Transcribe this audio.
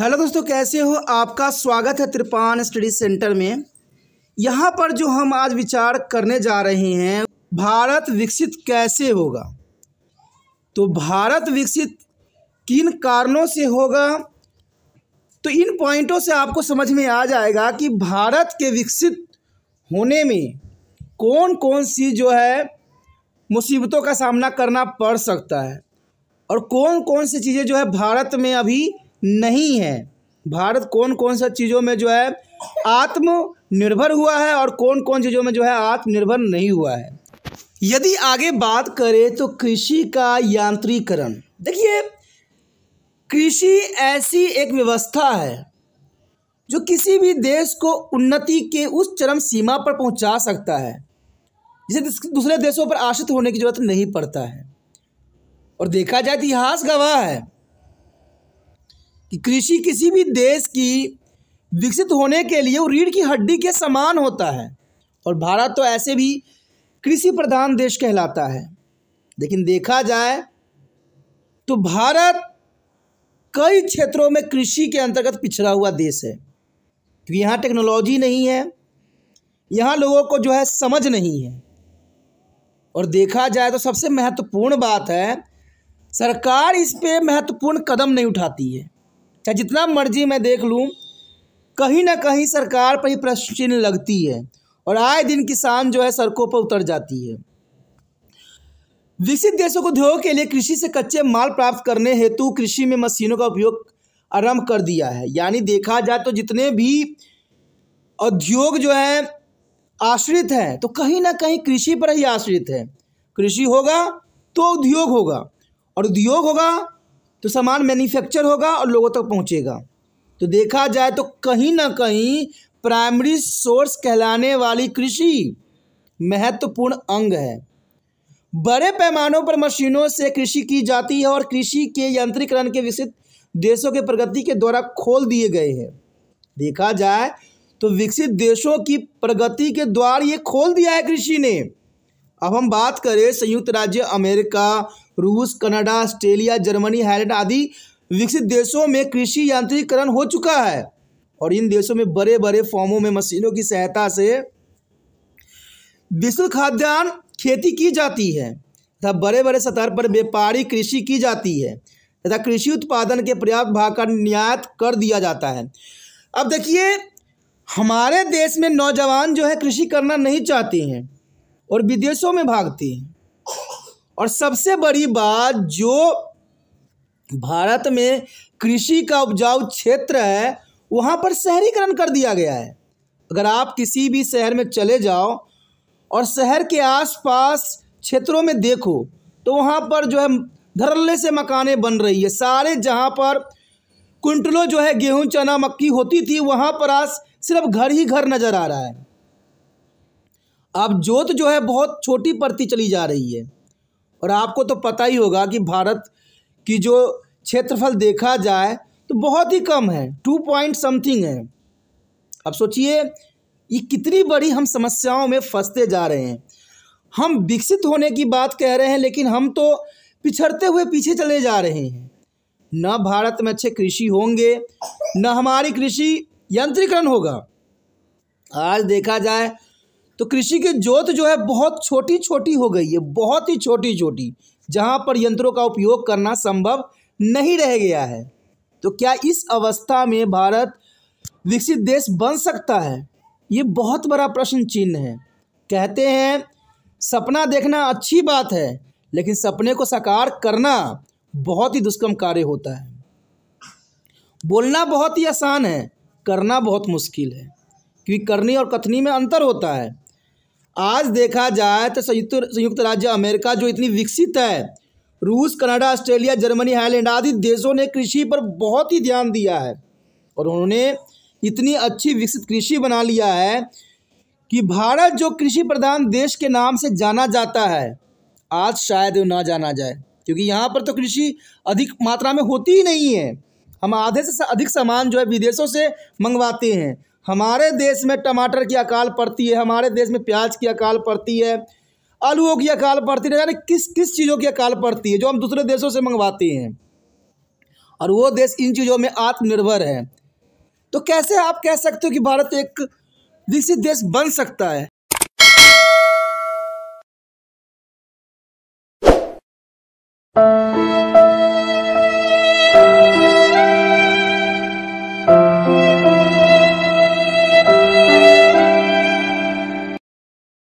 hello दोस्तों कैसे हो आपका स्वागत है त्रिपान स्टडी सेंटर में यहाँ पर जो हम आज विचार करने जा रहे हैं भारत विकसित कैसे होगा तो भारत विकसित किन कारणों से होगा तो इन पॉइंटों से आपको समझ में आ जाएगा कि भारत के विकसित होने में कौन कौन सी जो है मुसीबतों का सामना करना पड़ सकता है और कौन कौन सी चीज़ें जो है भारत में अभी नहीं है भारत कौन कौन सा चीज़ों में जो है आत्मनिर्भर हुआ है और कौन कौन चीज़ों में जो है आत्मनिर्भर नहीं हुआ है यदि आगे बात करें तो कृषि का यांत्रिकरण देखिए कृषि ऐसी एक व्यवस्था है जो किसी भी देश को उन्नति के उस चरम सीमा पर पहुंचा सकता है जिसे दूसरे देशों पर आश्रित होने की जरूरत नहीं पड़ता है और देखा जाए तो इतिहास गवाह है कृषि किसी भी देश की विकसित होने के लिए वो रीढ़ की हड्डी के समान होता है और भारत तो ऐसे भी कृषि प्रधान देश कहलाता है लेकिन देखा जाए तो भारत कई क्षेत्रों में कृषि के अंतर्गत पिछड़ा हुआ देश है क्योंकि यहाँ टेक्नोलॉजी नहीं है यहाँ लोगों को जो है समझ नहीं है और देखा जाए तो सबसे महत्वपूर्ण बात है सरकार इस पर महत्वपूर्ण कदम नहीं उठाती है चाहे जितना मर्जी मैं देख लूँ कहीं ना कहीं सरकार पर ही प्रश्न चिन्ह लगती है और आए दिन किसान जो है सड़कों पर उतर जाती है विकसित देशों को उद्योग के लिए कृषि से कच्चे माल प्राप्त करने हेतु कृषि में मशीनों का उपयोग आरंभ कर दिया है यानी देखा जाए तो जितने भी उद्योग जो है आश्रित हैं तो कहीं ना कहीं कृषि पर ही आश्रित है कृषि होगा तो उद्योग होगा और उद्योग होगा तो सामान मैन्युफैक्चर होगा और लोगों तक पहुंचेगा तो देखा जाए तो कहीं ना कहीं प्राइमरी सोर्स कहलाने वाली कृषि महत्वपूर्ण अंग है बड़े पैमानों पर मशीनों से कृषि की जाती है और कृषि के यंत्रीकरण के विकसित देशों के प्रगति के द्वारा खोल दिए गए हैं देखा जाए तो विकसित देशों की प्रगति के द्वार ये खोल दिया है कृषि ने अब हम बात करें संयुक्त राज्य अमेरिका रूस कनाडा ऑस्ट्रेलिया जर्मनी हाइलैंड आदि विकसित देशों में कृषि यांत्रिकरण हो चुका है और इन देशों में बड़े बड़े फॉर्मों में मशीनों की सहायता से विश्व खाद्यान्न खेती की जाती है तथा बड़े बड़े सतह पर व्यापारी कृषि की जाती है तथा कृषि उत्पादन के पर्याप्त भाग का निर्यात कर दिया जाता है अब देखिए हमारे देश में नौजवान जो है कृषि करना नहीं चाहते हैं और विदेशों में भागते हैं और सबसे बड़ी बात जो भारत में कृषि का उपजाऊ क्षेत्र है वहाँ पर शहरीकरण कर दिया गया है अगर आप किसी भी शहर में चले जाओ और शहर के आसपास क्षेत्रों में देखो तो वहाँ पर जो है धरल्ले से मकाने बन रही है सारे जहाँ पर कुंटलों जो है गेहूं चना मक्की होती थी वहाँ पर आज सिर्फ घर ही घर नज़र आ रहा है अब जोत जो है बहुत छोटी पड़ती चली जा रही है और आपको तो पता ही होगा कि भारत की जो क्षेत्रफल देखा जाए तो बहुत ही कम है टू पॉइंट समथिंग है अब सोचिए ये कितनी बड़ी हम समस्याओं में फंसते जा रहे हैं हम विकसित होने की बात कह रहे हैं लेकिन हम तो पिछड़ते हुए पीछे चले जा रहे हैं न भारत में अच्छे कृषि होंगे न हमारी कृषि यंत्रीकरण होगा आज देखा जाए तो कृषि की जोत जो है बहुत छोटी छोटी हो गई है बहुत ही छोटी छोटी जहाँ पर यंत्रों का उपयोग करना संभव नहीं रह गया है तो क्या इस अवस्था में भारत विकसित देश बन सकता है ये बहुत बड़ा प्रश्न चिन्ह है कहते हैं सपना देखना अच्छी बात है लेकिन सपने को साकार करना बहुत ही दुष्कर्म कार्य होता है बोलना बहुत ही आसान है करना बहुत मुश्किल है क्योंकि करनी और कथनी में अंतर होता है आज देखा जाए तो संयुक्त संयुक्त राज्य अमेरिका जो इतनी विकसित है रूस कनाडा ऑस्ट्रेलिया जर्मनी हाईलैंड आदि देशों ने कृषि पर बहुत ही ध्यान दिया है और उन्होंने इतनी अच्छी विकसित कृषि बना लिया है कि भारत जो कृषि प्रधान देश के नाम से जाना जाता है आज शायद ना जाना जाए क्योंकि यहाँ पर तो कृषि अधिक मात्रा में होती ही नहीं है हम आधे से अधिक सामान जो है विदेशों से मंगवाते हैं हमारे देश में टमाटर की अकाल पड़ती है हमारे देश में प्याज की अकाल पड़ती है आलूओं की अकाल पड़ती है यानी किस किस चीज़ों की अकाल पड़ती है जो हम दूसरे देशों से मंगवाते हैं और वो देश इन चीज़ों में आत्मनिर्भर है तो कैसे आप कह सकते हो कि भारत एक विकसित देश बन सकता है